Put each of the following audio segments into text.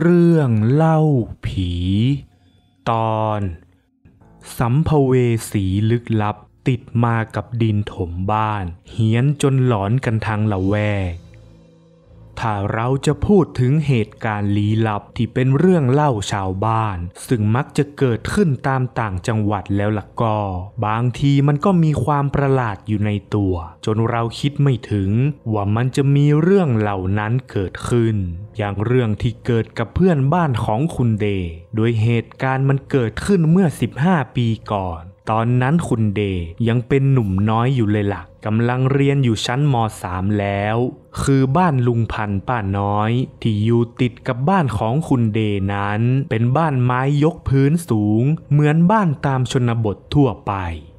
เรื่องเล่าผี ตอน สัมภเวสีลึกลับติดมากับดินถมบ้าน เหียนจนหลอนกันทางละแวกถ้าเราจะพูดถึงเหตุการณ์ลี้ลับที่เป็นเรื่องเล่าชาวบ้าน ซึ่งมักจะเกิดขึ้นตามต่างจังหวัดแล้วล่ะก็บางทีมันก็มีความประหลาดอยู่ในตัว จนเราคิดไม่ถึงว่ามันจะมีเรื่องเหล่านั้นเกิดขึ้น อย่างเรื่องที่เกิดกับเพื่อนบ้านของคุณเด โดยเหตุการณ์มันเกิดขึ้นเมื่อ 15 ปีก่อนตอนนั้นคุณเดย์ยังเป็นหนุ่มน้อยอยู่เลยละ่ะกำลังเรียนอยู่ชั้นม .3 แล้ว คือบ้านลุงพันป้าน้อย ที่อยู่ติดกับบ้านของคุณเดนั้น เป็นบ้านไม้ยกพื้นสูง เหมือนบ้านตามชนบททั่วไป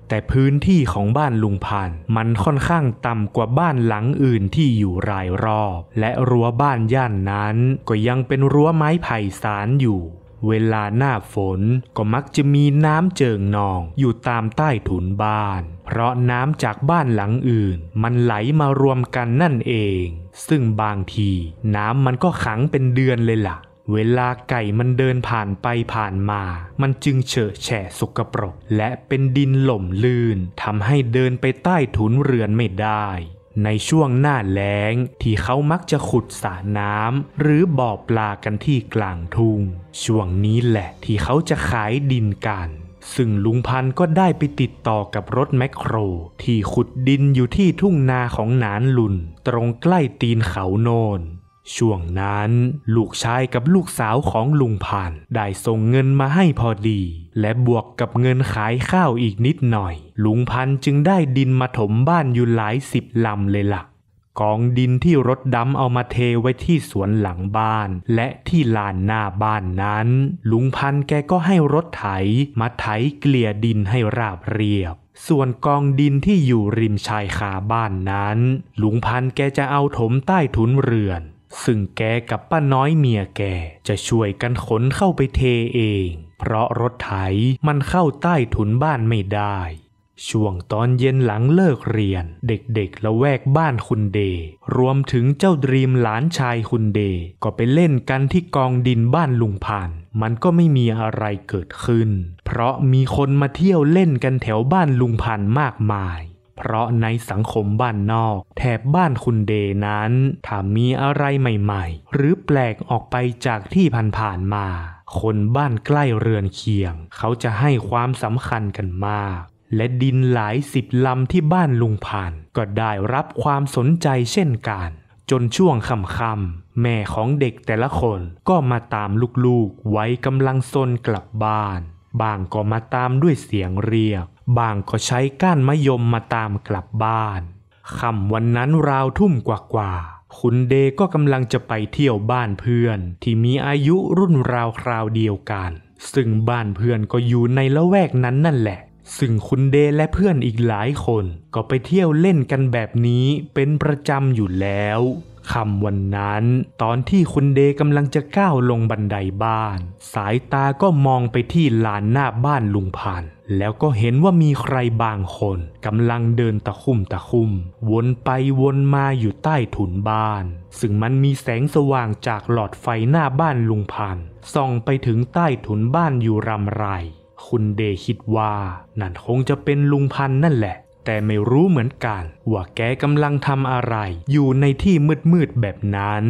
แต่พื้นที่ของบ้านลุงพัน มันค่อนข้างต่ำกว่าบ้านหลังอื่นที่อยู่รายรอบ และรั้วบ้านย่านนั้นก็ยังเป็นรั้วไม้ไผ่สารอยู่เวลาหน้าฝนก็มักจะมีน้ำเจิงนองอยู่ตามใต้ถุนบ้าน เพราะน้ำจากบ้านหลังอื่นมันไหลมารวมกันนั่นเอง ซึ่งบางทีน้ำมันก็ขังเป็นเดือนเลยละ่ะ เวลาไก่มันเดินผ่านไปผ่านมามันจึงเฉอะแฉะสกปรกและเป็นดินหล่มลื่นทำให้เดินไปใต้ถุนเรือนไม่ได้ในช่วงหน้าแล้งที่เขามักจะขุดสระน้ำหรือบ่อปลากันที่กลางทุง่งช่วงนี้แหละที่เขาจะขายดินกัน ซึ่งลุงพันก็ได้ไปติดต่อกับรถแมคโคร ที่ขุดดินอยู่ที่ทุ่งนาของนานลุนตรงใกล้ตีนเขาโนนช่วงนั้นลูกชายกับลูกสาวของลุงพันได้ส่งเงินมาให้พอดี และบวกกับเงินขายข้าวอีกนิดหน่อยลุงพันจึงได้ดินมาถมบ้านอยู่หลายสิบลำเลยละ่ะกองดินที่รถดำเอามาเทไว้ที่สวนหลังบ้าน และที่ลานหน้าบ้านนั้น ลุงพันแกก็ให้รถไถมาไถเกลี่ยดินให้ราบเรียบ ส่วนกองดินที่อยู่ริมชายคาบ้านนั้นลุงพันแกจะเอาถมใต้ถุนเรือนซึ่งแกกับป้าน้อยเมียแกจะช่วยกันขนเข้าไปเทเอง เพราะรถไถมันเข้าใต้ถุนบ้านไม่ได้ ช่วงตอนเย็นหลังเลิกเรียน เด็กๆละแวกบ้านคุณเด รวมถึงเจ้าดรีมหลานชายคุณเด ก็ไปเล่นกันที่กองดินบ้านลุง่าน มันก็ไม่มีอะไรเกิดขึ้น เพราะมีคนมาเที่ยวเล่นกันแถวบ้านลุง่านมากมายเพราะในสังคมบ้านนอก แถบบ้านคุณเดนั้นถ้ามีอะไรใหม่ๆ หรือแปลกออกไปจากที่ผ่านๆมา คนบ้านใกล้เรือนเคียง เขาจะให้ความสำคัญกันมาก และดินหลายสิบลำที่บ้านลุงผ่านก็ได้รับความสนใจเช่นกันจนช่วงค่ำๆแม่ของเด็กแต่ละคนก็มาตามลูกๆไว้กำลังซนกลับบ้านบางก็มาตามด้วยเสียงเรียกบางก็ใช้ก้านมะยมมาตามกลับบ้าน ค่ำวันนั้นราวทุ่มกว่าๆ คุณเดก็กำลังจะไปเที่ยวบ้านเพื่อน ที่มีอายุรุ่นราวคราวเดียวกัน ซึ่งบ้านเพื่อนก็อยู่ในละแวกนั้นนั่นแหละ ซึ่งคุณเดและเพื่อนอีกหลายคน ก็ไปเที่ยวเล่นกันแบบนี้ เป็นประจำอยู่แล้วค่ำวันนั้นตอนที่คุณเดกำลังจะก้าวลงบันไดบ้าน สายตาก็มองไปที่ลานหน้าบ้านลุงพันแล้วก็เห็นว่ามีใครบางคนกำลังเดินตะคุ่มตะคุ่มวนไปวนมาอยู่ใต้ถุนบ้าน ซึ่งมันมีแสงสว่างจากหลอดไฟหน้าบ้านลุงพันส่องไปถึงใต้ถุนบ้านอยู่รำไรคุณเดคิดว่านั่นคงจะเป็นลุงพันนั่นแหละแต่ไม่รู้เหมือนกันว่าแกกำลังทำอะไร อยู่ในที่มืดๆแบบนั้น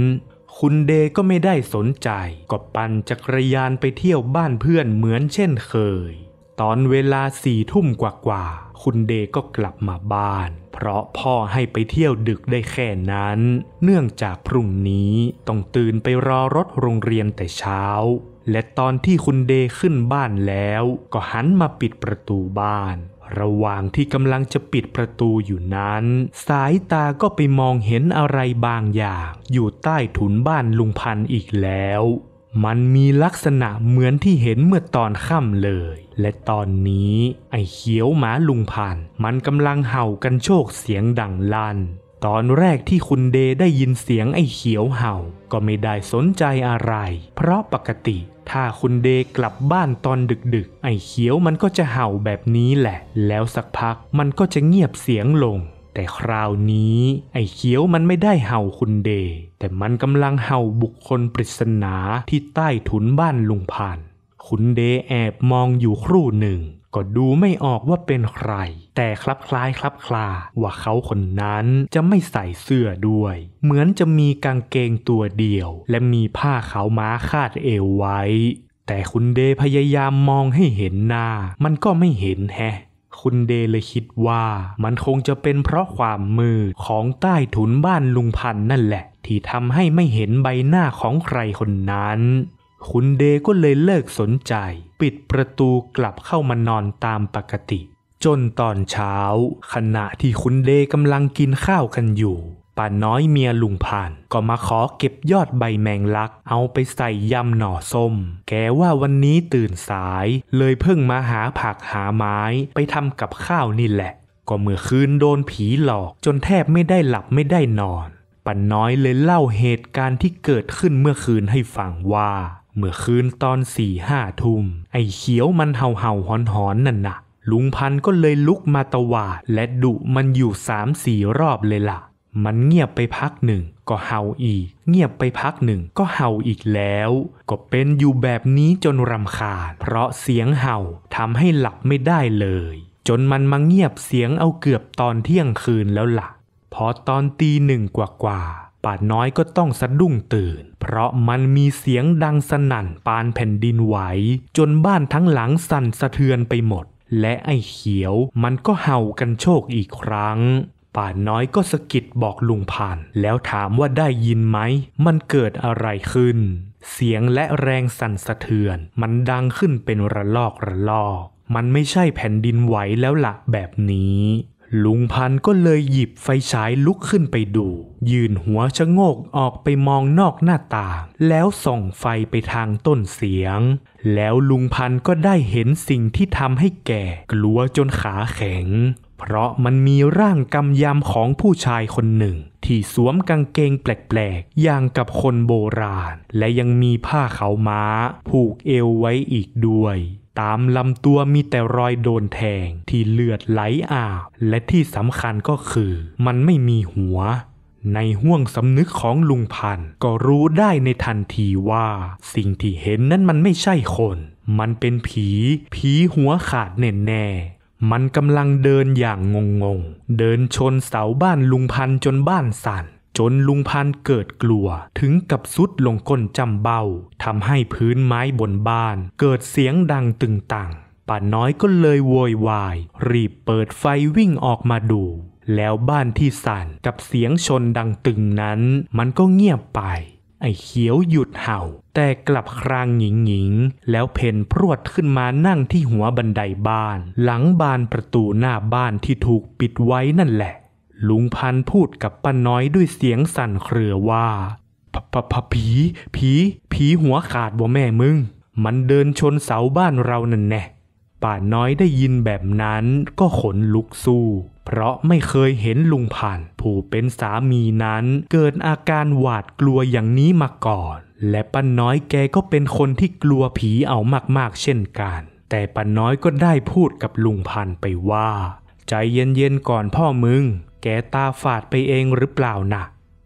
คุณเดก็ไม่ได้สนใจก็ปั่นจักรยานไปเที่ยวบ้านเพื่อนเหมือนเช่นเคย ตอนเวลาสี่ทุ่มกว่าๆคุณเดก็กลับมาบ้าน เพราะพ่อให้ไปเที่ยวดึกได้แค่นั้น เนื่องจากพรุ่งนี้ต้องตื่นไปรอรถโรงเรียนแต่เช้า และตอนที่คุณเดขึ้นบ้านแล้ว ก็หันมาปิดประตูบ้านระหว่างที่กำลังจะปิดประตูอยู่นั้น สายตาก็ไปมองเห็นอะไรบางอย่าง อยู่ใต้ถุนบ้านลุงพันอีกแล้ว มันมีลักษณะเหมือนที่เห็นเมื่อตอนค่ำเลย และตอนนี้ไอ้เขียวหมาลุงพันมันกำลังเห่ากันโชคเสียงดังลั่นตอนแรกที่คุณเดได้ยินเสียงไอ้เขียวเห่า ก็ไม่ได้สนใจอะไร เพราะปกติ ถ้าคุณเดกลับบ้านตอนดึกๆ ไอ้เขียวมันก็จะเห่าแบบนี้แหละ แล้วสักพักมันก็จะเงียบเสียงลง แต่คราวนี้ ไอ้เขียวมันไม่ได้เห่าคุณเด แต่มันกำลังเห่าบุคคลปริศนาที่ใต้ถุนบ้านลุงพันคุณเดแอบมองอยู่ครู่หนึ่งก็ดูไม่ออกว่าเป็นใคร แต่คลับคล้ายคลับคลา ว่าเขาคนนั้นจะไม่ใส่เสื้อด้วย เหมือนจะมีกางเกงตัวเดียว และมีผ้าขาวม้าคาดเอวไว้ แต่คุณเดพยายามมองให้เห็นหน้ามันก็ไม่เห็นแฮะคุณเดเลยคิดว่ามันคงจะเป็นเพราะความมือของใต้ถุนบ้านลุงพันนั่นแหละ ที่ทำให้ไม่เห็นใบหน้าของใครคนนั้นคุณเดก็เลยเลิกสนใจ ปิดประตูกลับเข้ามานอนตามปกติ จนตอนเช้า ขณะที่คุณเดกำลังกินข้าวกันอยู่ป้าน้อยเมียลุงผ่าน ก็มาขอเก็บยอดใบแมงลัก เอาไปใส่ยำหน่อส้ม แกว่าวันนี้ตื่นสาย เลยเพิ่งมาหาผักหาไม้ไปทำกับข้าวนี่แหละ ก็เมื่อคืนโดนผีหลอกจนแทบไม่ได้หลับไม่ได้นอนป้าน้อยเลยเล่าเหตุการณ์ที่เกิดขึ้นเมื่อคืนให้ฟังว่าเมื่อคืนตอนสี่ห้าทุ่มไอ้เขียวมันเห่าเห่าหอนหอนนั่นนะลุงพันก็เลยลุกมาตวาดและดุมันอยู่สามสี่รอบเลยละ่ะ มันเงียบไปพักหนึ่งก็เห่าอีก เงียบไปพักหนึ่งก็เห่าอีกแล้ว ก็เป็นอยู่แบบนี้จนรำคาญเพราะเสียงเห่าทำให้หลับไม่ได้เลย จนมันมาเงียบเสียงเอาเกือบตอนเที่ยงคืนแล้วละ่ะพอตอนตีหนึ่งกว่าป่าน้อยก็ต้องสะดุ้งตื่น เพราะมันมีเสียงดังสนั่นปานแผ่นดินไหวจนบ้านทั้งหลังสั่นสะเทือนไปหมด และไอ้เขียวมันก็เห่ากันโชคอีกครั้ง ป่าน้อยก็สะกิดบอกลุงพันแล้วถามว่าได้ยินไหมมันเกิดอะไรขึ้น เสียงและแรงสั่นสะเทือนมันดังขึ้นเป็นระลอกระลอก มันไม่ใช่แผ่นดินไหวแล้วละแบบนี้ลุงพันก็เลยหยิบไฟฉายลุกขึ้นไปดู ยืนหัวชะโงกออกไปมองนอกหน้าต่าง แล้วส่องไฟไปทางต้นเสียง แล้วลุงพันก็ได้เห็นสิ่งที่ทำให้แก่กลัวจนขาแข็ง เพราะมันมีร่างกำยำของผู้ชายคนหนึ่ง ที่สวมกางเกงแปลกๆอย่างกับคนโบราณ และยังมีผ้าขาวม้า ผูกเอวไว้อีกด้วยตามลำตัวมีแต่รอยโดนแทงที่เลือดไหลอาบและที่สำคัญก็คือมันไม่มีหัว ในห่วงสำนึกของลุงพันก็รู้ได้ในทันทีว่าสิ่งที่เห็นนั้นมันไม่ใช่คน มันเป็นผี ผีหัวขาดแน่แน่มันกำลังเดินอย่างงงงเดินชนเสาบ้านลุงพันจนบ้านสั่นจนลุงพันเกิดกลัว ถึงกับซุดลงก้นจำเบ้าทำให้พื้นไม้บนบ้านเกิดเสียงดังตึงตังป้าน้อยก็เลยโวยวายรีบเปิดไฟวิ่งออกมาดู แล้วบ้านที่สั่นกับเสียงชนดังตึงนั้นมันก็เงียบไป ไอ้เขียวหยุดเห่า แต่กลับครางหญิงหญิงแล้วเพนพรวดขึ้นมานั่งที่หัวบันไดบ้าน หลังบานประตูหน้าบ้านที่ถูกปิดไว้นั่นแหละลุงพันพูดกับป้าน้อยด้วยเสียงสั่นเครือว่าผผผผี ผี ผีหัวขาดว่าแม่มึง มันเดินชนเสาบ้านเรานั่นแน่ป้าน้อยได้ยินแบบนั้นก็ขนลุกสู้ เพราะไม่เคยเห็นลุงพันผู้เป็นสามีนั้น เกิดอาการหวาดกลัวอย่างนี้มาก่อน และป้าน้อยแกก็เป็นคนที่กลัวผีเอามากๆเช่นกัน แต่ป้าน้อยก็ได้พูดกับลุงพันไปว่า ใจเย็นๆก่อนพ่อมึงแกตาฝาดไปเองหรือเปล่านะ่ะ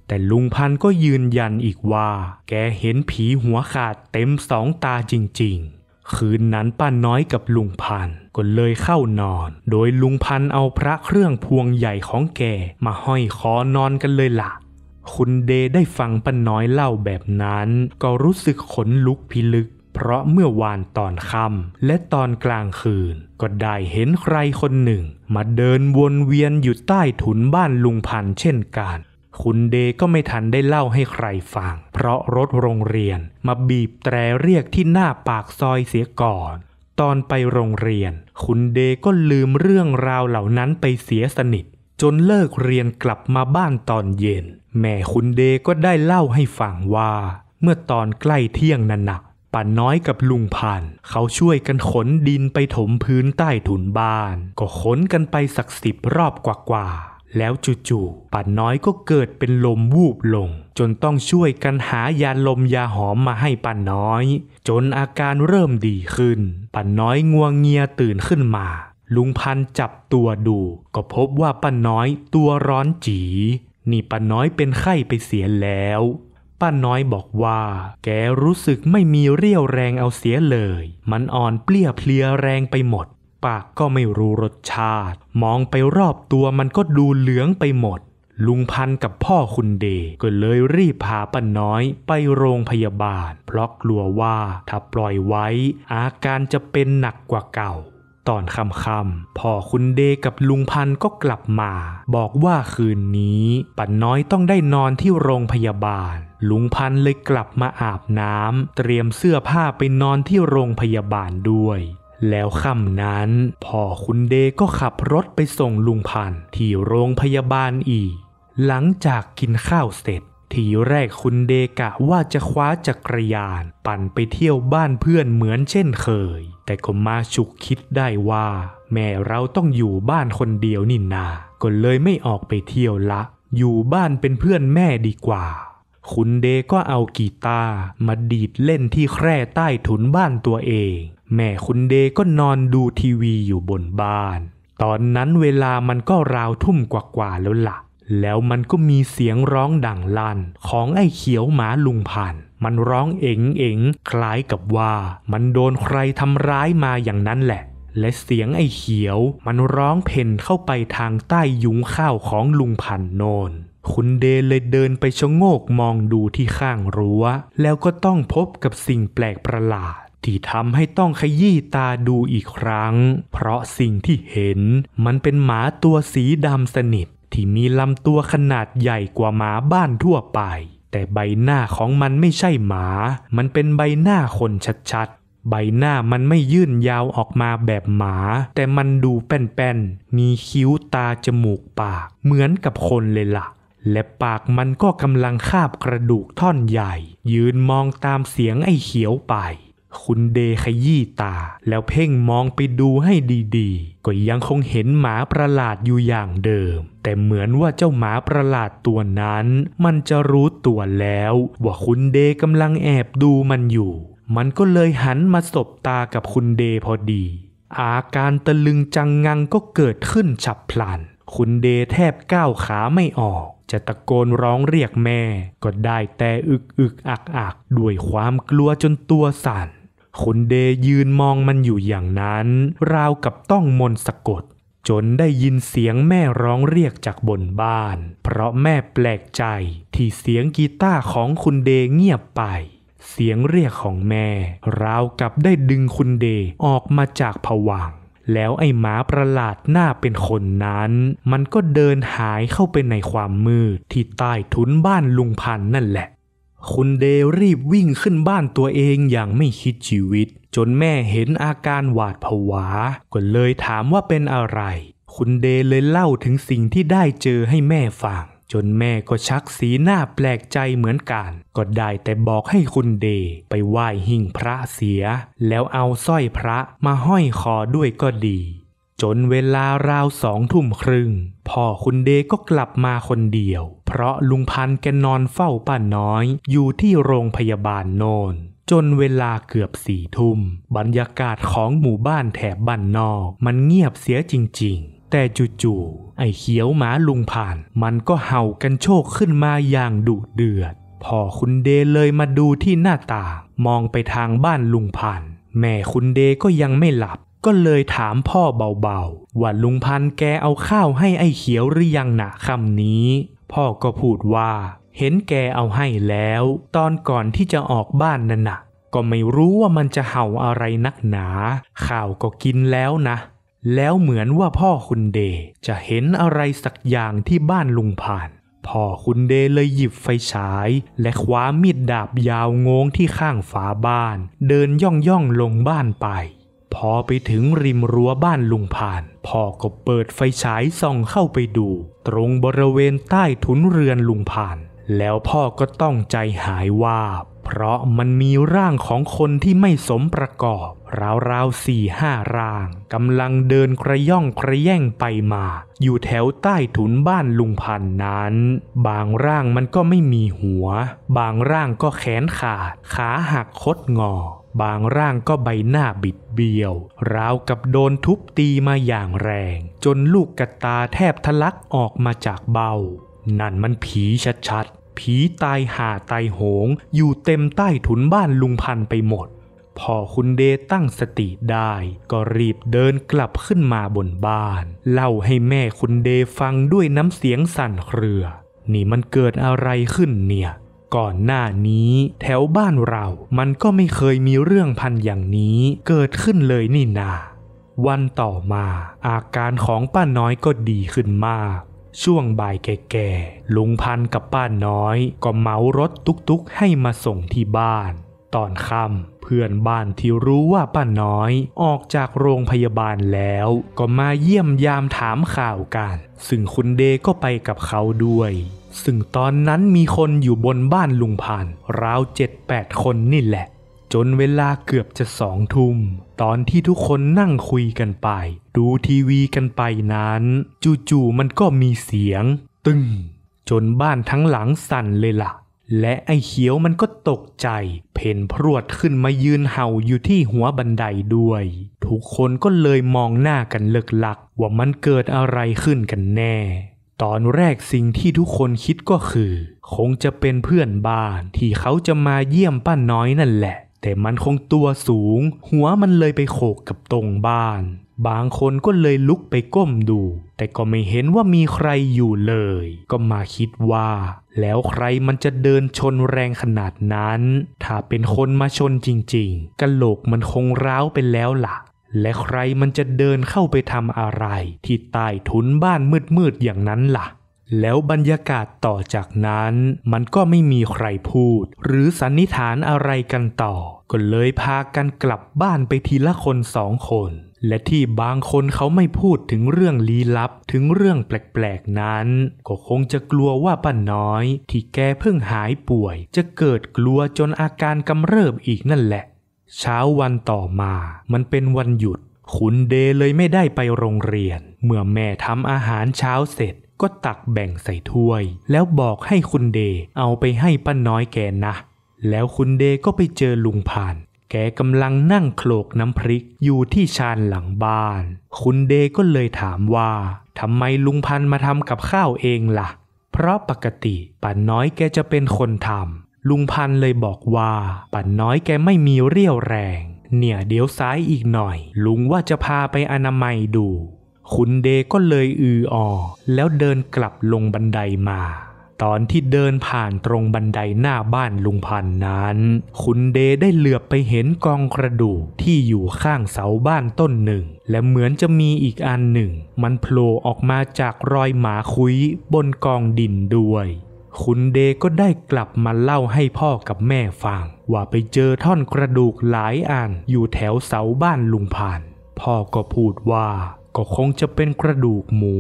แต่ลุงพันก็ยืนยันอีกว่าแกเห็นผีหัวขาดเต็มสองตาจริงๆ คืนนั้นป้าน้อยกับลุงพันก็เลยเข้านอน โดยลุงพันเอาพระเครื่องพวงใหญ่ของแกมาห้อยคอนอนกันเลยละ่ะ คุณเดได้ฟังป้าน้อยเล่าแบบนั้นก็รู้สึกขนลุกพิลึกเพราะเมื่อวานตอนค่ำและตอนกลางคืนก็ได้เห็นใครคนหนึ่ง มาเดินวนเวียนอยู่ใต้ถุนบ้านลุงพันเช่นกัน คุณเดก็ไม่ทันได้เล่าให้ใครฟัง เพราะรถโรงเรียนมาบีบแตรเรียกที่หน้าปากซอยเสียก่อน ตอนไปโรงเรียน คุณเดก็ลืมเรื่องราวเหล่านั้นไปเสียสนิท จนเลิกเรียนกลับมาบ้านตอนเย็น แม่คุณเดก็ได้เล่าให้ฟังว่า เมื่อตอนใกล้เที่ยงนั้นนะป้าน้อยกับลุงพันเขาช่วยกันขนดินไปถมพื้นใต้ถุนบ้าน ก็ขนกันไปสักสิบรอบกว่าๆแล้วจู่ๆป้าน้อยก็เกิดเป็นลมวูบลง จนต้องช่วยกันหายาลมยาหอมมาให้ป้าน้อย จนอาการเริ่มดีขึ้นป้าน้อยงัวงเงียตื่นขึ้นมา ลุงพันจับตัวดูก็พบว่าป้าน้อยตัวร้อนจีนี่ป้าน้อยเป็นไข้ไปเสียแล้วป้าน้อยบอกว่า แกรู้สึกไม่มีเรี่ยวแรงเอาเสียเลย มันอ่อนเปลี้ยเพลียแรงไปหมด ปากก็ไม่รู้รสชาติ มองไปรอบตัวมันก็ดูเหลืองไปหมด ลุงพันกับพ่อคุณเด ก็เลยรีบพาป้าน้อยไปโรงพยาบาล เพราะกลัวว่าถ้าปล่อยไว้อาการจะเป็นหนักกว่าเก่า ตอนค่ำๆพ่อคุณเดกับลุงพันก็กลับมา บอกว่าคืนนี้ป้าน้อยต้องได้นอนที่โรงพยาบาลลุงพันเลยกลับมาอาบน้ำเตรียมเสื้อผ้าไปนอนที่โรงพยาบาลด้วย แล้วค่ำนั้น พ่อคุณเดก็ขับรถไปส่งลุงพันที่โรงพยาบาลอีก หลังจากกินข้าวเสร็จทีแรกคุณเดกะว่าจะคว้าจักรยาน ปั่นไปเที่ยวบ้านเพื่อนเหมือนเช่นเคย แต่ก็มาฉุกคิดได้ว่า แม่เราต้องอยู่บ้านคนเดียวนี่นาก็เลยไม่ออกไปเที่ยวละ อยู่บ้านเป็นเพื่อนแม่ดีกว่าขุนเดก็เอากีตาร์มาดีดเล่นที่แคร่ใต้ถุนบ้านตัวเอง แม่ขุนเดก็นอนดูทีวีอยู่บนบ้าน ตอนนั้นเวลามันก็ราวทุ่มกว่าๆแล้วละ่ะ แล้วมันก็มีเสียงร้องดังลั่นของไอ้เขียวหมาลุงพัน มันร้องเอ๋งเอ๋งคล้ายกับว่ามันโดนใครทำร้ายมาอย่างนั้นแหละ และเสียงไอ้เขียวมันร้องเพ่นเข้าไปทางใต้ยุงข้าวของลุงพันโนนคุณเดเลยเดินไปชะโงกมองดูที่ข้างรัว้ว แล้วก็ต้องพบกับสิ่งแปลกประหลาด ที่ทำให้ต้องขยี้ตาดูอีกครั้ง เพราะสิ่งที่เห็นมันเป็นหมาตัวสีดำสนิท ที่มีลำตัวขนาดใหญ่กว่าหมาบ้านทั่วไป แต่ใบหน้าของมันไม่ใช่หมา มันเป็นใบหน้าคนชัดๆใบหน้ามันไม่ยื่นยาวออกมาแบบหมา แต่มันดูแป้นๆมีคิ้วตาจมูกปากเหมือนกับคนเลยละ่ะและปากมันก็กำลังคาบกระดูกท่อนใหญ่ ยืนมองตามเสียงไอ้เขียวไป คุณเดขยี้ตา แล้วเพ่งมองไปดูให้ดีๆ ก็ยังคงเห็นหมาประหลาดอยู่อย่างเดิม แต่เหมือนว่าเจ้าหมาประหลาดตัวนั้น มันจะรู้ตัวแล้วว่าคุณเดกำลังแอบดูมันอยู่ มันก็เลยหันมาสบตากับคุณเดพอดี อาการตะลึงจังงังก็เกิดขึ้นฉับพลัน คุณเดแทบก้าวขาไม่ออกจะตะโกนร้องเรียกแม่ก็ได้แต่อึกอึกอักอักด้วยความกลัวจนตัวสั่น คุณเดยืนมองมันอยู่อย่างนั้น ราวกับต้องมนสะกดจนได้ยินเสียงแม่ร้องเรียกจากบนบ้าน เพราะแม่แปลกใจที่เสียงกีตาร์ของคุณเดเงียบไป เสียงเรียกของแม่ ราวกับได้ดึงคุณเดออกมาจากผวังแล้วไอ้หมาประหลาดหน้าเป็นคนนั้น มันก็เดินหายเข้าไปในความมืด ที่ใต้ทุนบ้านลุงพันนั่นแหละ คุณเดรีบวิ่งขึ้นบ้านตัวเองอย่างไม่คิดชีวิต จนแม่เห็นอาการหวาดผวา ก็เลยถามว่าเป็นอะไร คุณเดเลยเล่าถึงสิ่งที่ได้เจอให้แม่ฟังจนแม่ก็ชักสีหน้าแปลกใจเหมือนกัน ก็ได้แต่บอกให้คุณเดไปไหว้หิ่งพระเสีย แล้วเอาสร้อยพระมาห้อยคอด้วยก็ดี จนเวลาราวสองทุ่มครึ่ง พ่อคุณเดก็กลับมาคนเดียว เพราะลุงพันแกนอนเฝ้าป้าน้อย อยู่ที่โรงพยาบาลโนน จนเวลาเกือบสี่ทุ่ม บรรยากาศของหมู่บ้านแถบบ้านนอกมันเงียบเสียจริงๆ แต่จู่ๆไอ้เขียวหมาลุงผ่านมันก็เห่ากันโชคขึ้นมาอย่างดุเดือดพอคุณเดเลยมาดูที่หน้าต่างมองไปทางบ้านลุงผ่านแม่คุณเดก็ยังไม่หลับ ก็เลยถามพ่อเบาๆว่าลุงพันแกเอาข้าวให้ไอ้เขียวหรือยังหนะคำนี้ พ่อก็พูดว่า เห็นแกเอาให้แล้ว ตอนก่อนที่จะออกบ้านนั่นนะก็ไม่รู้ว่ามันจะเห่าอะไรนักหนา ข้าวก็กินแล้วนะแล้วเหมือนว่าพ่อคุณเดจะเห็นอะไรสักอย่างที่บ้านลุงผ่าน พ่อคุณเดเลยหยิบไฟฉายและคว้ามีดดาบยาวงงที่ข้างฝาบ้านเดินย่องย่องลงบ้านไป พอไปถึงริมรั้วบ้านลุงผ่าน พ่อก็เปิดไฟฉายส่องเข้าไปดู ตรงบริเวณใต้ทุนเรือนลุงผ่านแล้วพ่อก็ต้องใจหายว่า เพราะมันมีร่างของคนที่ไม่สมประกอบ ราวๆสี่ห้าร่างกำลังเดินกระย่องกระแย่งไปมา อยู่แถวใต้ถุนบ้านลุงพันนั้น บางร่างมันก็ไม่มีหัว บางร่างก็แขนขาดขาหักคดงอบางร่างก็ใบหน้าบิดเบี้ยว ราวกับโดนทุบตีมาอย่างแรง จนลูกกระตาแทบทะลักออกมาจากเบ้านั่นมันผีชัดผีตายหาตายโหงอยู่เต็มใต้ถุนบ้านลุงพันไปหมด พอคุณเดตั้งสติได้ ก็รีบเดินกลับขึ้นมาบนบ้านเล่าให้แม่คุณเดฟังด้วยน้ำเสียงสั่นเครือ นี่มันเกิดอะไรขึ้นเนี่ย ก่อนหน้านี้ แถวบ้านเรามันก็ไม่เคยมีเรื่องพันอย่างนี้ เกิดขึ้นเลยนี่นา วันต่อมาอาการของป้าน้อยก็ดีขึ้นมากช่วงบ่ายแก่ๆ ลุงพันกับป้าน้อยก็เหมารถตุกๆให้มาส่งที่บ้าน ตอนค่ำเพื่อนบ้านที่รู้ว่าป้าน้อยออกจากโรงพยาบาลแล้วก็มาเยี่ยมยามถามข่าวกัน ซึ่งคุณเดก็ไปกับเขาด้วย ซึ่งตอนนั้นมีคนอยู่บนบ้านลุงพันราวเจ็ดแปดคนนี่แหละ จนเวลาเกือบจะสองทุ่มตอนที่ทุกคนนั่งคุยกันไป ดูทีวีกันไปนั้น จู่ๆมันก็มีเสียง ตึงจนบ้านทั้งหลังสั่นเลยละ่ะและไอ้เขียวมันก็ตกใจเพนพรวดขึ้นมายืนเห่าอยู่ที่หัวบันไดด้วย ทุกคนก็เลยมองหน้ากันเลิกลักว่ามันเกิดอะไรขึ้นกันแน่ ตอนแรกสิ่งที่ทุกคนคิดก็คือ คงจะเป็นเพื่อนบ้านที่เขาจะมาเยี่ยมป้าน้อยนั่นแหละแต่มันคงตัวสูงหัวมันเลยไปโขกกับตรงบ้าน บางคนก็เลยลุกไปก้มดู แต่ก็ไม่เห็นว่ามีใครอยู่เลย ก็มาคิดว่า แล้วใครมันจะเดินชนแรงขนาดนั้น ถ้าเป็นคนมาชนจริงๆกะโหลกมันคงร้าวไปแล้วละ่ะ และใครมันจะเดินเข้าไปทำอะไรที่ใต้ทุนบ้านมืดๆอย่างนั้นละ่ะแล้วบรรยากาศต่อจากนั้น มันก็ไม่มีใครพูด หรือสันนิษฐานอะไรกันต่อก็เลยพากันกลับบ้านไปทีละคนสองคน และที่บางคนเขาไม่พูดถึงเรื่องลี้ลับถึงเรื่องแปลก ๆ นั้น ก็คงจะกลัวว่าป้าน้อย ที่แกเพิ่งหายป่วย จะเกิดกลัวจนอาการกำเริบอีกนั่นแหละ เช้าวันต่อมามันเป็นวันหยุด ขุนเดเลยไม่ได้ไปโรงเรียน เมื่อแม่ทำอาหารเช้าเสร็จก็ตักแบ่งใส่ถ้วย แล้วบอกให้คุณเดเอาไปให้ป้าน้อยแกนะ แล้วคุณเดก็ไปเจอลุงผ่านแกกำลังนั่งโคลกน้ำพริกอยู่ที่ชานหลังบ้าน คุณเดก็เลยถามว่าทำไมลุงพันมาทำกับข้าวเองละ่ะ เพราะปกติป้าน้อยแกจะเป็นคนทำลุงพันเลยบอกว่าป้าน้อยแกไม่มีเรี่ยวแรง เนี่ยเดี๋ยวซ้ายอีกหน่อย ลุงว่าจะพาไปอนามัยดูคุณเดก็เลยอือออแล้วเดินกลับลงบันไดมา ตอนที่เดินผ่านตรงบันไดหน้าบ้านลุงพันนั้น คุณเดได้เหลือบไปเห็นกองกระดูกที่อยู่ข้างเสาบ้านต้นหนึ่ง และเหมือนจะมีอีกอันหนึ่ง มันโผล่ออกมาจากรอยหมาคุยบนกองดินด้วย คุณเดก็ได้กลับมาเล่าให้พ่อกับแม่ฟัง ว่าไปเจอท่อนกระดูกหลายอันอยู่แถวเสาบ้านลุงพัน พ่อก็พูดว่าก็คงจะเป็นกระดูกหมู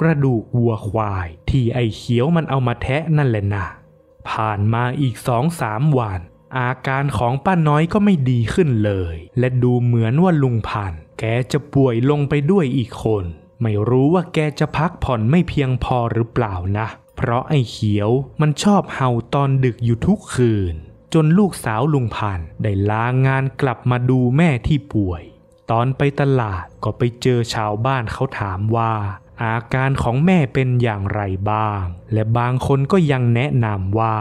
กระดูกวัวควาย ที่ไอ้เขียวมันเอามาแทะนั่นแหละนะ ผ่านมาอีกสองสามวันอาการของป้าน้อยก็ไม่ดีขึ้นเลย และดูเหมือนว่าลุงพันแกจะป่วยลงไปด้วยอีกคน ไม่รู้ว่าแกจะพักผ่อนไม่เพียงพอหรือเปล่านะเพราะไอ้เขียวมันชอบเห่าตอนดึกอยู่ทุกคืน จนลูกสาวลุงพันได้ลางานกลับมาดูแม่ที่ป่วยตอนไปตลาดก็ไปเจอชาวบ้านเขาถามว่า อาการของแม่เป็นอย่างไรบ้าง และบางคนก็ยังแนะนำว่า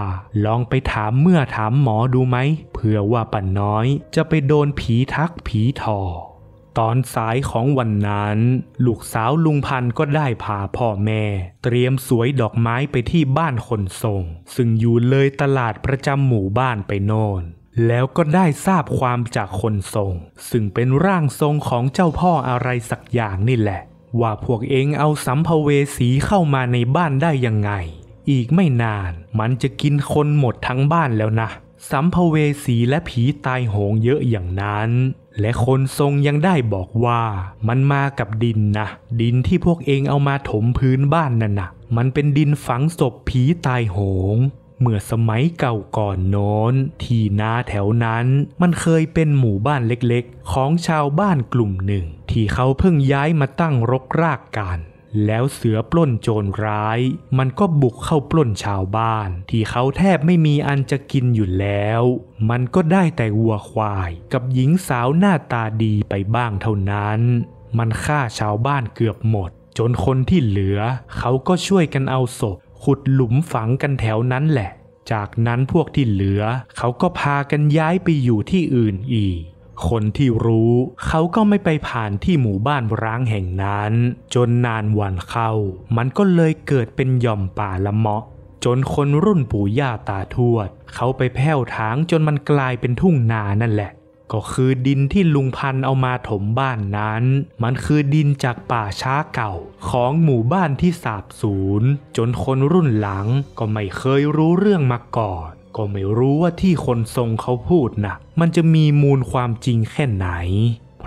ลองไปถามเมื่อถามหมอดูไหมเผื่อว่าป้าน้อยจะไปโดนผีทักผีทอตอนสายของวันนั้น ลูกสาวลุงพันก็ได้พาพ่อแม่ เตรียมสวยดอกไม้ไปที่บ้านคนทรงซึ่งอยู่เลยตลาดประจำหมู่บ้านไปโน่นแล้วก็ได้ทราบความจากคนทรง ซึ่งเป็นร่างทรงของเจ้าพ่ออะไรสักอย่างนี่แหละ ว่าพวกเองเอาสัมภเวสีเข้ามาในบ้านได้ยังไง อีกไม่นานมันจะกินคนหมดทั้งบ้านแล้วนะสัมภเวสีและผีตายโหงเยอะอย่างนั้น และคนทรงยังได้บอกว่า มันมากับดินนะดินที่พวกเองเอามาถมพื้นบ้านนั่นนะมันเป็นดินฝังศพผีตายโหงเมื่อสมัยเก่าก่อนโน้นที่นาแถวนั้นมันเคยเป็นหมู่บ้านเล็กๆ ของชาวบ้านกลุ่มหนึ่ง ที่เขาเพิ่งย้ายมาตั้งรกรากกันแล้วเสือปล้นโจรร้าย มันก็บุกเข้าปล้นชาวบ้าน ที่เขาแทบไม่มีอันจะกินอยู่แล้ว มันก็ได้แต่วัวควาย กับหญิงสาวหน้าตาดีไปบ้างเท่านั้น มันฆ่าชาวบ้านเกือบหมด จนคนที่เหลือ เขาก็ช่วยกันเอาศพขุดหลุมฝังกันแถวนั้นแหละ จากนั้นพวกที่เหลือเขาก็พากันย้ายไปอยู่ที่อื่นอีก คนที่รู้เขาก็ไม่ไปผ่านที่หมู่บ้านร้างแห่งนั้น จนนานวันเข้า มันก็เลยเกิดเป็นหย่อมป่าละเมาะ จนคนรุ่นปู่ย่าตาทวดเขาไปแพ่วทางจนมันกลายเป็นทุ่งนานั่นแหละก็คือดินที่ลุงพันเอามาถมบ้านนั้น มันคือดินจากป่าช้าเก่าของหมู่บ้านที่สาบสูญจนคนรุ่นหลังก็ไม่เคยรู้เรื่องมาก่อน ก็ไม่รู้ว่าที่คนทรงเขาพูดนะ่ะ มันจะมีมูลความจริงแค่ไหน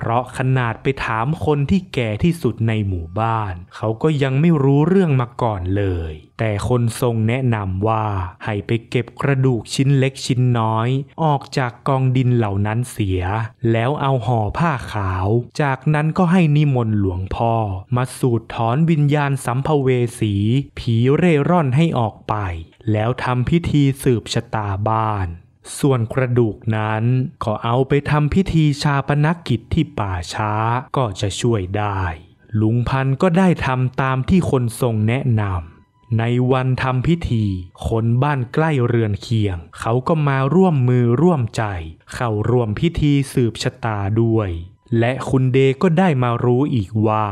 เพราะขนาดไปถามคนที่แก่ที่สุดในหมู่บ้าน เขาก็ยังไม่รู้เรื่องมาก่อนเลย แต่คนทรงแนะนำว่าให้ไปเก็บกระดูกชิ้นเล็กชิ้นน้อย ออกจากกองดินเหล่านั้นเสีย แล้วเอาห่อผ้าขาว จากนั้นก็ให้นิมนต์หลวงพ่อ มาสูดถอนวิญญาณสัมภเวสี ผีเร่ร่อนให้ออกไป แล้วทำพิธีสืบชะตาบ้านส่วนกระดูกนั้นก็เอาไปทำพิธีชาปนกกิจที่ป่าช้าก็จะช่วยได้ลุงพันก็ได้ทำตามที่คนทรงแนะนำในวันทำพิธี คนบ้านใกล้เรือนเคียงเขาก็มาร่วมมือร่วมใจ เข้าร่วมพิธีสืบชะตาด้วย และคุณเดก็ได้มารู้อีกว่า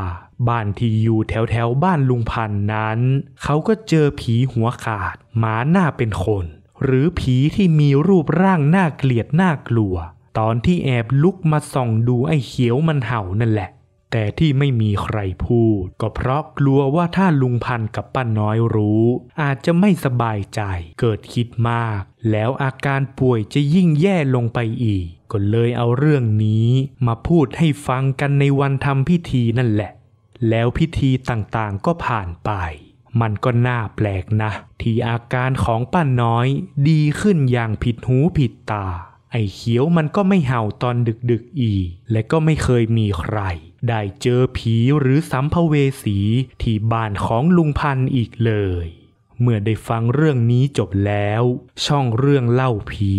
บ้านที่อยู่แถวแถวบ้านลุงพันนั้นเขาก็เจอผีหัวขาดหมาหน้าเป็นคนหรือผีที่มีรูปร่างน่าเกลียด น่ากลัว ตอนที่แอบลุกมาส่องดู ไอ้เขียวมันเห่านั่นแหละ แต่ที่ไม่มีใครพูด ก็เพราะกลัวว่าถ้าลุงพันกับป้าน้อยรู้ อาจจะไม่สบายใจเกิดคิดมาก แล้วอาการป่วยจะยิ่งแย่ลงไปอีกก็เลยเอาเรื่องนี้ มาพูดให้ฟังกันในวันทำพิธีนั่นแหละ แล้วพิธีต่างๆก็ผ่านไปมันก็น่าแปลกนะ ที่อาการของป้าน้อยดีขึ้นอย่างผิดหูผิดตา ไอ้เขียวมันก็ไม่เห่าตอนดึกๆอีกและก็ไม่เคยมีใคร ได้เจอผีหรือสัมภเวสีที่บ้านของลุงพันอีกเลย เมื่อได้ฟังเรื่องนี้จบแล้ว ช่องเรื่องเล่าผี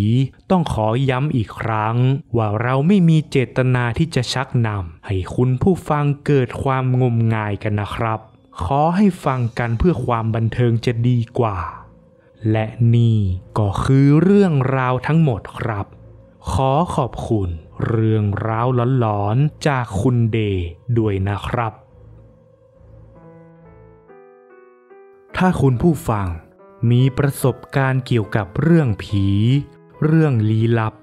ต้องขอย้ำอีกครั้ง ว่าเราไม่มีเจตนาที่จะชักนำให้คุณผู้ฟังเกิดความงมงายกันนะครับขอให้ฟังกันเพื่อความบันเทิงจะดีกว่า และนี่ก็คือเรื่องราวทั้งหมดครับ ขอขอบคุณเรื่องราวหลอนๆจากคุณเดด้วยนะครับ ถ้าคุณผู้ฟังมีประสบการณ์เกี่ยวกับเรื่องผี เรื่องลี้ลับ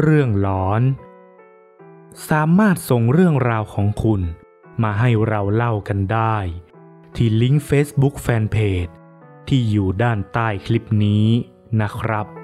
เรื่องหลอน สามารถส่งเรื่องราวของคุณ มาให้เราเล่ากันได้ที่ลิงก์ Facebook Fanpage ที่อยู่ด้านใต้คลิปนี้นะครับ